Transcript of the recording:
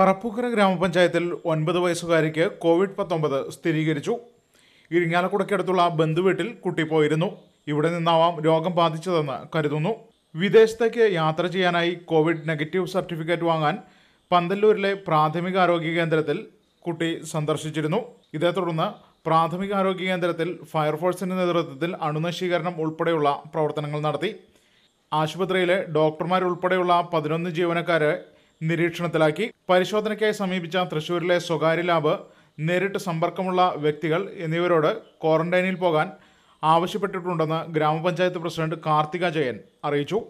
പറപ്പൂക്കര ഗ്രാമപഞ്ചായത്തിൽ ഒൻപത് വയസ്സുകാരിക്ക് കോവിഡ് പത്തൊമ്പത് സ്ഥിരീകരിച്ചു ഇരിങ്ങാലക്കുടക്കടുത്തുള്ള ബന്ധുവീട്ടിൽ കുട്ടി പോയിരുന്നു ഇവിടെ നിന്നാവാം രോഗം ബാധിച്ചതെന്ന് കരുതുന്നു വിദേശത്തേക്ക് യാത്ര ചെയ്യാനായി കോവിഡ് നെഗറ്റീവ് സർട്ടിഫിക്കറ്റ് വാങ്ങാൻ പന്തല്ലൂരിലെ പ്രാഥമികാരോഗ്യ കേന്ദ്രത്തിൽ കുട്ടി സന്ദർശിച്ചിരുന്നു ഇതേ തുടർന്ന് പ്രാഥമികാരോഗ്യ കേന്ദ്രത്തിൽ ഫയർഫോഴ്സിന്റെ നേതൃത്വത്തിൽ അണുനശീകരണം ഉൾപ്പെടെയുള്ള പ്രവർത്തനങ്ങൾ നടത്തി ആശുപത്രിയിലെ ഡോക്ടർമാരുൾപ്പെടെയുള്ള പതിനൊന്ന് ജീവനക്കാരെ നിരീക്ഷണത്തിലാക്കി പരിശോധനയ്ക്കായി സമീപിച്ച തൃശൂരിലെ സ്വകാര്യ ലാബ് നേരിട്ട് സമ്പർക്കമുള്ള വ്യക്തികൾ എന്നിവരോട് ക്വാറന്റൈനിൽ പോകാൻ ആവശ്യപ്പെട്ടിട്ടുണ്ടെന്ന് ഗ്രാമപഞ്ചായത്ത് പ്രസിഡന്റ് കാർത്തിക ജയൻ അറിയിച്ചു